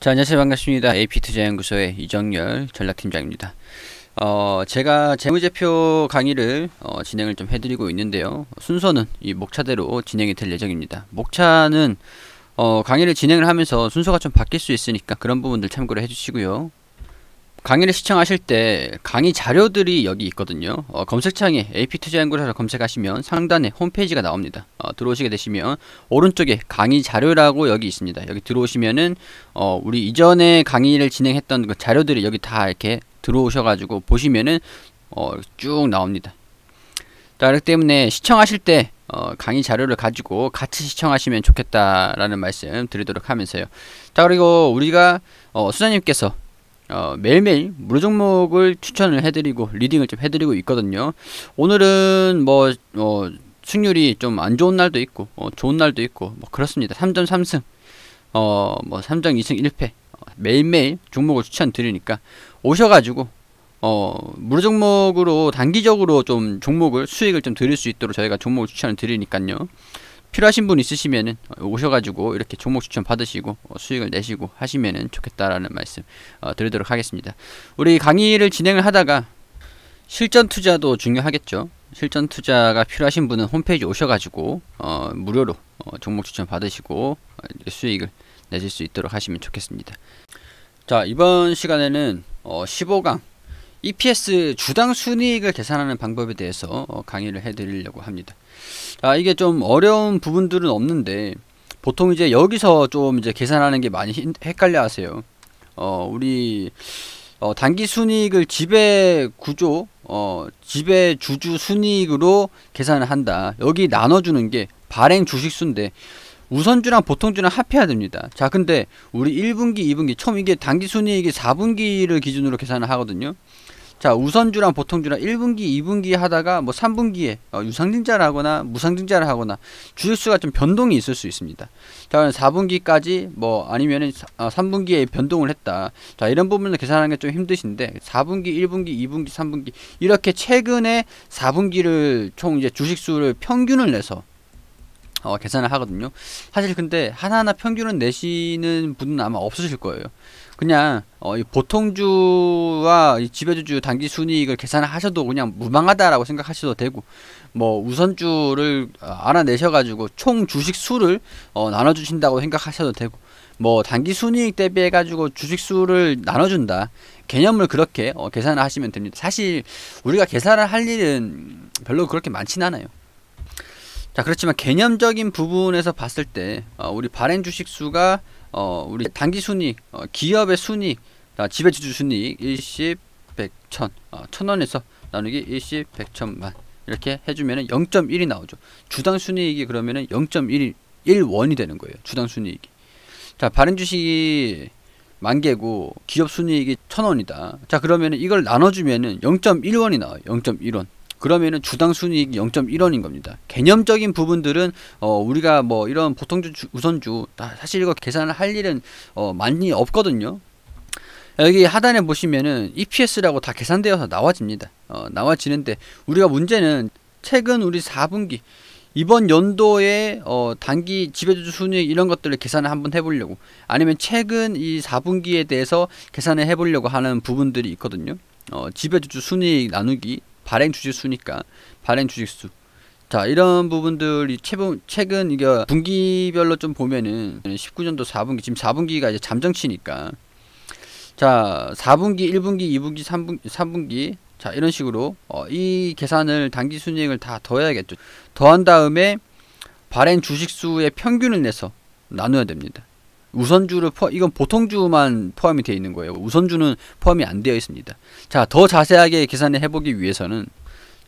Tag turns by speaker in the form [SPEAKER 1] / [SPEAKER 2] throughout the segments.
[SPEAKER 1] 자, 안녕하세요. 반갑습니다. AP투자연구소의 이정열 전략팀장입니다. 어, 제가 재무제표 강의를 어, 진행을 좀 해드리고 있는데요. 순서는 이 목차대로 진행이 될 예정입니다. 목차는 어, 강의를 진행을 하면서 순서가 좀 바뀔 수 있으니까 그런 부분들 참고를 해주시고요. 강의를 시청하실 때 강의 자료들이 여기 있거든요. 어, 검색창에 AP투자연구를 검색하시면 상단에 홈페이지가 나옵니다. 어, 들어오시게 되시면 오른쪽에 강의 자료라고 여기 있습니다. 여기 들어오시면은 어, 우리 이전에 강의를 진행했던 그 자료들이 여기 다 이렇게 들어오셔가지고 보시면은 어, 쭉 나옵니다. 그렇기 때문에 시청하실 때 어, 강의 자료를 가지고 같이 시청하시면 좋겠다라는 말씀 드리도록 하면서요. 자, 그리고 우리가 어, 수장님께서 어, 매일매일 무료 종목을 추천을 해드리고 리딩을 좀 해드리고 있거든요. 오늘은 뭐 어, 승률이 좀 안 좋은 날도 있고 어, 좋은 날도 있고 뭐 그렇습니다. 3.3승 어뭐 3.2승 1패 어, 매일매일 종목을 추천드리니까 오셔가지고 어 무료 종목으로 단기적으로 좀 종목을 수익을 좀 드릴 수 있도록 저희가 종목을 추천을 드리니까요. 필요하신 분 있으시면은 오셔가지고 이렇게 종목 추천 받으시고 어, 수익을 내시고 하시면은 좋겠다라는 말씀 어, 드리도록 하겠습니다. 우리 강의를 진행을 하다가 실전 투자도 중요하겠죠. 실전 투자가 필요하신 분은 홈페이지 오셔가지고 어, 무료로 어, 종목 추천 받으시고 어, 수익을 내실 수 있도록 하시면 좋겠습니다. 자 이번 시간에는 어, 15강 EPS 주당 순이익을 계산하는 방법에 대해서 어, 강의를 해드리려고 합니다. 아, 이게 좀 어려운 부분들은 없는데 보통 이제 여기서 좀 이제 계산하는 게 많이 헷갈려 하세요. 어, 우리 어, 단기 순이익을 지배 구조, 어, 지배 주주 순이익으로 계산을 한다. 여기 나눠주는 게 발행 주식수인데 우선주랑 보통주랑 합해야 됩니다. 자, 근데 우리 1분기, 2분기 처음 이게 단기 순이익이 4분기를 기준으로 계산을 하거든요. 자 우선주랑 보통주랑 1분기 2분기 하다가 뭐 3분기에 어, 유상증자를 하거나 무상증자를 하거나 주식수가 좀 변동이 있을 수 있습니다 자 그럼 4분기까지 뭐 아니면은 어, 3분기에 변동을 했다 자 이런 부분을 계산하는 게 좀 힘드신데 4분기 1분기 2분기 3분기 이렇게 최근에 4분기를 총 이제 주식수를 평균을 내서 어, 계산을 하거든요 사실 근데 하나하나 평균을 내시는 분은 아마 없으실 거예요 그냥 어, 보통주와 지배주주 단기 순이익을 계산하셔도 그냥 무방하다라고 생각하셔도 되고 뭐 우선주를 어, 알아내셔가지고 총 주식 수를 어, 나눠주신다고 생각하셔도 되고 뭐 단기 순이익 대비해가지고 주식 수를 나눠준다 개념을 그렇게 어, 계산 하시면 됩니다. 사실 우리가 계산을 할 일은 별로 그렇게 많진 않아요. 자 그렇지만 개념적인 부분에서 봤을 때 어, 우리 발행 주식 수가 어, 우리 단기 순위, 어, 기업의 순위, 지배지주 순위 일십 백천 0 어, 1원에서 나누기 일십백천만 이렇게 해주면 은 0.1이 나오죠. 주당 순이익이 그러면 은 0.1, 1원이 되는 거예요. 주당 순이익이. 자, 바른 주식이 만 개고 기업 순이익이 천원이다 자, 그러면 은 이걸 나눠주면 은 0.1원이 나와요. 0.1원. 그러면은 주당 순이익 0.1원인 겁니다. 개념적인 부분들은 어 우리가 뭐 이런 보통주 우선주 사실 이거 계산을 할 일은 어 많이 없거든요. 여기 하단에 보시면은 EPS라고 다 계산되어서 나와집니다. 어 나와지는데 우리가 문제는 최근 우리 4분기 이번 연도에 어, 단기 지배주주 순이익 이런 것들을 계산을 한번 해보려고 아니면 최근 이 4분기에 대해서 계산을 해보려고 하는 부분들이 있거든요. 어, 지배주주 순이익 나누기 발행 주식수니까 발행 주식수 자 이런 부분들이 최근, 최근 이게 분기별로 좀 보면은 19년도 4분기 지금 4분기가 이제 잠정치니까 자 4분기 1분기 2분기 3분기 3분기 자 이런 식으로 어, 이 계산을 단기 순이익을 다 더해야겠죠 더한 다음에 발행 주식수의 평균을 내서 나누어야 됩니다 우선주를 포함, 이건 보통주만 포함이 되어 있는 거예요. 우선주는 포함이 안 되어 있습니다. 자, 더 자세하게 계산을 해보기 위해서는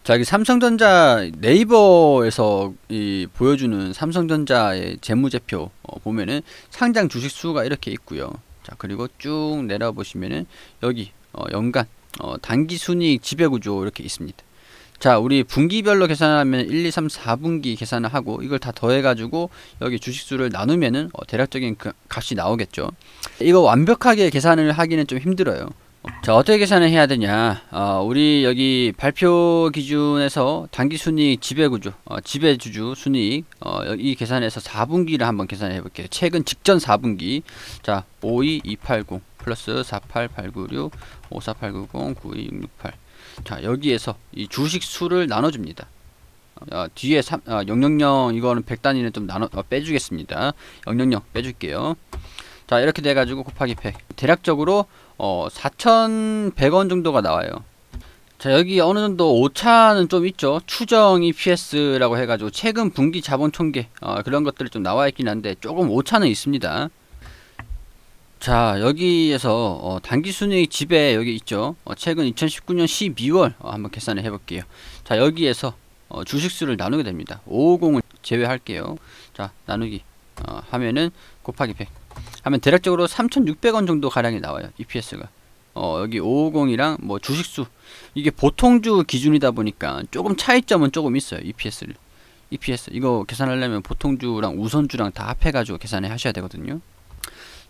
[SPEAKER 1] 자, 기 삼성전자 네이버에서 이 보여주는 삼성전자의 재무제표 어, 보면은 상장 주식 수가 이렇게 있고요. 자, 그리고 쭉 내려보시면은 여기 어, 연간 어, 단기 순이익 지배구조 이렇게 있습니다. 자 우리 분기별로 계산하면 1, 2, 3, 4분기 계산을 하고 이걸 다 더해가지고 여기 주식수를 나누면은 어, 대략적인 그 값이 나오겠죠 이거 완벽하게 계산을 하기는 좀 힘들어요 자 어떻게 계산을 해야 되냐 어, 우리 여기 발표 기준에서 단기순이익 지배구조 어, 지배주주 순이익 어, 이 계산에서 4분기를 한번 계산해 볼게요 최근 직전 4분기 자52280 플러스 48896 54890 92668자 여기에서 이 주식 수를 나눠줍니다 어, 뒤에 3, 아, 000 이거는 100단위는 좀 나눠 어, 빼주겠습니다 000 빼줄게요 자 이렇게 돼가지고 곱하기 100 대략적으로 어, 4100원 정도가 나와요 자 여기 어느정도 오차는 좀 있죠 추정 e PS라고 해가지고 최근 분기 자본총계 어, 그런 것들이 좀 나와있긴 한데 조금 오차는 있습니다 자 여기에서 어, 단기순이익 지배 여기 있죠 어, 최근 2019년 12월 어, 한번 계산을 해볼게요 자 여기에서 어, 주식수를 나누게 됩니다 550을 제외할게요 자 나누기 어, 하면은 곱하기 100 하면 대략적으로 3600원 정도 가량이 나와요 EPS가 어, 여기 550이랑 뭐 주식수 이게 보통주 기준이다 보니까 조금 차이점은 조금 있어요 EPS를 EPS 이거 계산하려면 보통주랑 우선주랑 다 합해가지고 계산을 하셔야 되거든요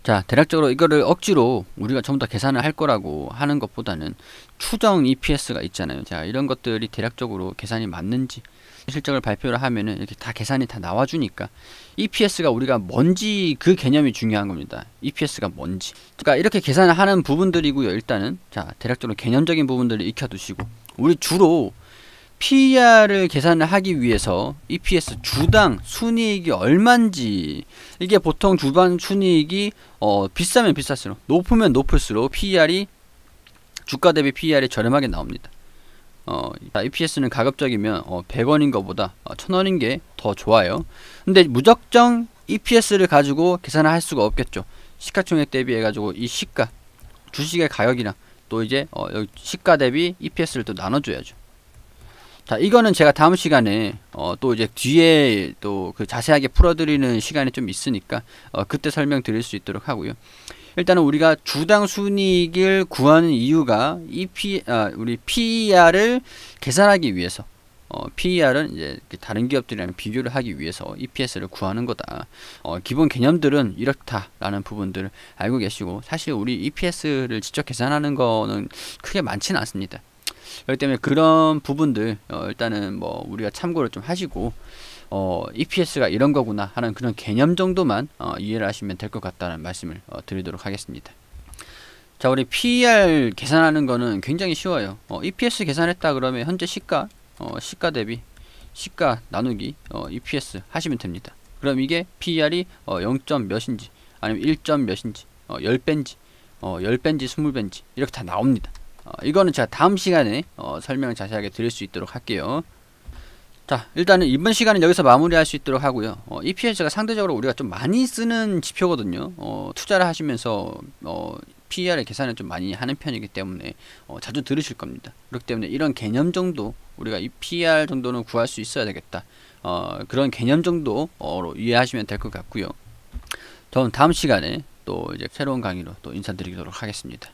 [SPEAKER 1] 자 대략적으로 이거를 억지로 우리가 전부 다 계산을 할 거라고 하는 것보다는 추정 EPS가 있잖아요 자 이런 것들이 대략적으로 계산이 맞는지 실적을 발표를 하면은 이렇게 다 계산이 다 나와주니까 EPS가 우리가 뭔지 그 개념이 중요한 겁니다 EPS가 뭔지 그러니까 이렇게 계산을 하는 부분들이고요 일단은 자 대략적으로 개념적인 부분들을 익혀두시고 우리 주로 PER을 계산을 하기 위해서 EPS 주당 순이익이 얼만지 이게 보통 주당 순이익이 어, 비싸면 비쌀수록 높으면 높을수록 PER이 주가 대비 PER이 저렴하게 나옵니다. 어, EPS는 가급적이면 어, 100원인 것보다 어, 1000원인 게 더 좋아요. 근데 무적정 EPS를 가지고 계산을 할 수가 없겠죠. 시가총액 대비해 가지고 이 시가 주식의 가격이랑 또 이제 어, 시가 대비 EPS를 또 나눠줘야죠. 자 이거는 제가 다음 시간에 어, 또 이제 뒤에 또 그 자세하게 풀어드리는 시간이 좀 있으니까 어, 그때 설명드릴 수 있도록 하고요. 일단은 우리가 주당 순이익을 구하는 이유가 EP 아, 우리 PER을 계산하기 위해서 어, PER은 이제 그 다른 기업들이랑 비교를 하기 위해서 EPS를 구하는 거다. 어, 기본 개념들은 이렇다라는 부분들을 알고 계시고 사실 우리 EPS를 직접 계산하는 거는 크게 많지는 않습니다. 그렇기 때문에 그런 부분들 어, 일단은 뭐 우리가 참고를 좀 하시고 어, EPS가 이런 거구나 하는 그런 개념 정도만 어, 이해를 하시면 될 것 같다는 말씀을 어, 드리도록 하겠습니다. 자 우리 PER 계산하는 거는 굉장히 쉬워요. 어, EPS 계산했다 그러면 현재 시가 어, 시가 대비 시가 나누기 어, EPS 하시면 됩니다. 그럼 이게 PER이 0. 몇인지 아니면 1. 몇인지 10배인지 10배인지 20배인지 이렇게 다 나옵니다. 어, 이거는 제가 다음 시간에 어, 설명을 자세하게 드릴 수 있도록 할게요. 자 일단은 이번 시간은 여기서 마무리할 수 있도록 하고요. 어, EPS가 상대적으로 우리가 좀 많이 쓰는 지표거든요. 어, 투자를 하시면서 어, PER의 계산을 좀 많이 하는 편이기 때문에 어, 자주 들으실 겁니다. 그렇기 때문에 이런 개념 정도 우리가 이 PER 정도는 구할 수 있어야 되겠다. 어, 그런 개념 정도로 이해하시면 될 것 같고요. 저는 다음 시간에 또 이제 새로운 강의로 또 인사드리도록 하겠습니다.